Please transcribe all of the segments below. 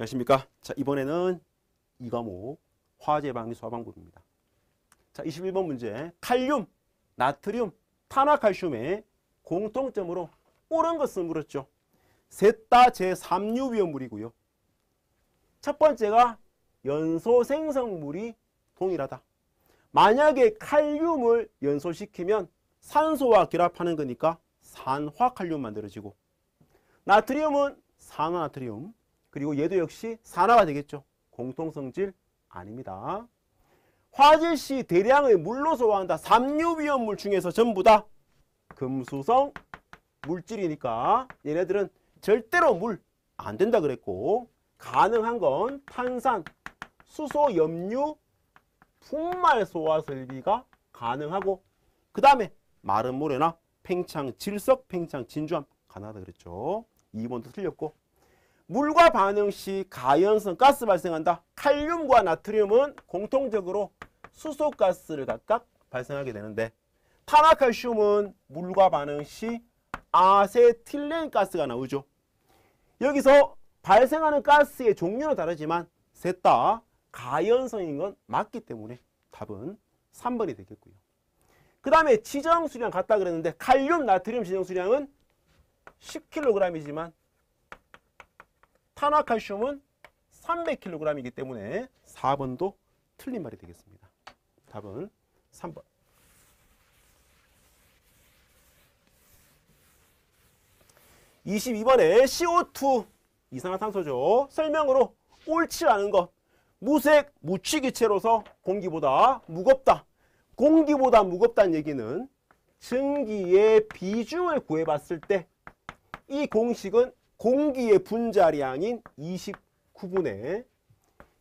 안녕하십니까. 자, 이번에는 이 과목 화재방지 소방법입니다. 화 자, 21번 문제. 칼륨, 나트륨, 탄화칼슘의 공통점으로 옳은 것을 물었죠. 셋 다 제3류 위험물이고요. 첫 번째가 연소 생성물이 동일하다. 만약에 칼륨을 연소시키면 산소와 결합하는 거니까 산화칼륨 만들어지고 나트륨은 산화나트륨, 그리고 얘도 역시 산화가 되겠죠. 공통성질 아닙니다. 화질시 대량의 물로 소화한다. 삼류위험물 중에서 전부 다 금수성 물질이니까 얘네들은 절대로 물 안 된다 그랬고 가능한 건 탄산, 수소, 염류, 분말 소화 설비가 가능하고 그 다음에 마른 모래나 팽창, 질석, 팽창, 진주암 가능하다 그랬죠. 2번도 틀렸고 물과 반응 시 가연성 가스 발생한다. 칼륨과 나트륨은 공통적으로 수소가스를 각각 발생하게 되는데 탄화칼슘은 물과 반응 시 아세틸렌 가스가 나오죠. 여기서 발생하는 가스의 종류는 다르지만 셋 다 가연성인 건 맞기 때문에 답은 3번이 되겠고요. 그 다음에 지정수량 같다 그랬는데 칼륨, 나트륨 지정수량은 10kg이지만 탄화칼슘은 300kg이기 때문에 4번도 틀린 말이 되겠습니다. 답은 3번. 2 2 번에 CO2 이산화탄소죠. 설명으로 옳지 않은 것. 무색 무취기체로서 공기보다 무겁다. 공기보다 무겁다는 얘기는 증기의 비중을 구해봤을 때 이 공식은 공기의 분자량인 29분의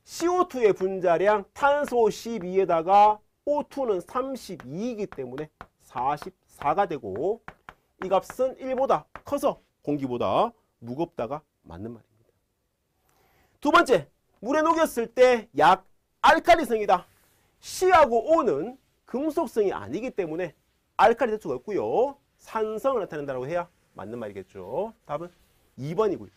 CO2의 분자량 탄소 12에다가 O2는 32이기 때문에 44가 되고 이 값은 1보다 커서 공기보다 무겁다가 맞는 말입니다. 두 번째, 물에 녹였을 때 약 알칼리성이다. C하고 O는 금속성이 아니기 때문에 알칼리 될 수가 없고요. 산성을 나타낸다고 해야 맞는 말이겠죠. 답은 2번이고요.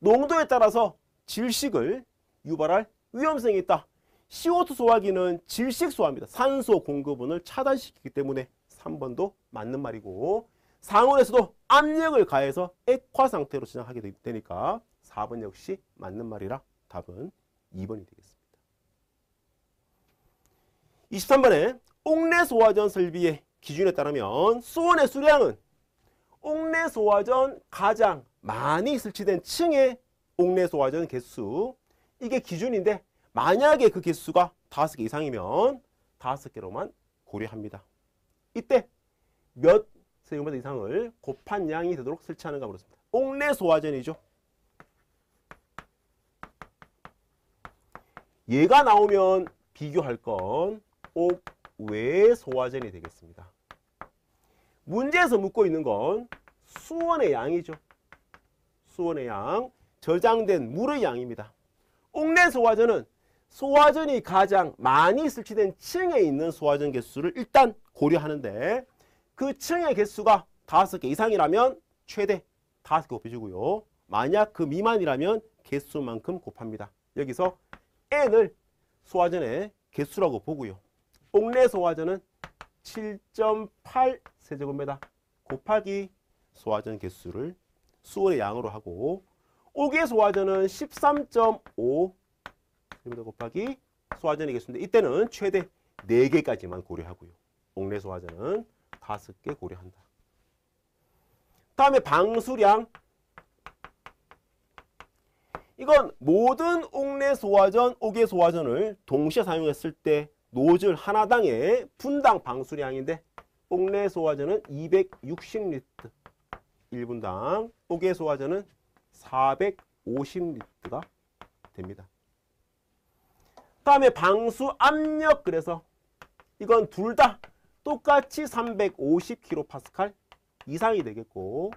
농도에 따라서 질식을 유발할 위험성이 있다. CO2 소화기는 질식 소화입니다. 산소 공급원을 차단시키기 때문에 3번도 맞는 말이고 상온에서도 압력을 가해서 액화 상태로 진행하게 되니까 4번 역시 맞는 말이라 답은 2번이 되겠습니다. 23번에 옥내 소화전 설비의 기준에 따르면 수온의 수량은 옥내 소화전 가장 많이 설치된 층의 옥내 소화전 개수 이게 기준인데 만약에 그 개수가 다섯 개 이상이면 다섯 개로만 고려합니다. 이때 몇 세금보다 이상을 곱한 양이 되도록 설치하는가 물었습니다. 옥내 소화전이죠. 얘가 나오면 비교할 건 옥외 소화전이 되겠습니다. 문제에서 묻고 있는 건 수원의 양이죠. 수원의 양, 저장된 물의 양입니다. 옥내 소화전은 소화전이 가장 많이 설치된 층에 있는 소화전 개수를 일단 고려하는데 그 층의 개수가 5개 이상이라면 최대 5개 곱해주고요. 만약 그 미만이라면 개수만큼 곱합니다. 여기서 n을 소화전의 개수라고 보고요. 옥내 소화전은 7.8 세제곱미터 곱하기 소화전 개수를 수월의 양으로 하고 옥개 소화전은 13.5곱하기 소화전의 개수인데 이때는 최대 4개까지만 고려하고요. 옥내 소화전은 5개 고려한다. 다음에 방수량 이건 모든 옥내 소화전, 옥개 소화전을 동시에 사용했을 때 노즐 하나당의 분당 방수량인데 뽕내 소화전은 260리트 1분당 옥외 소화전은 450리트가 됩니다. 다음에 방수 압력 그래서 이건 둘 다 똑같이 350kPa 이상이 되겠고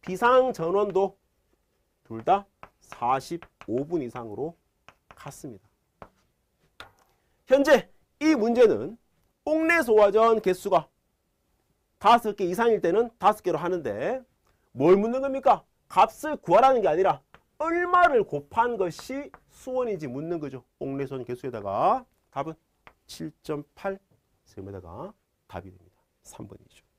비상 전원도 둘 다 45분 이상으로 같습니다. 현재 이 문제는 옥내 소화전 개수가 다섯 개 이상일 때는 다섯 개로 하는데 뭘 묻는 겁니까? 값을 구하라는 게 아니라 얼마를 곱한 것이 수원인지 묻는 거죠. 옥내 소화전 개수에다가 답은 7.8 세금에다가 답이 됩니다. 3번이죠.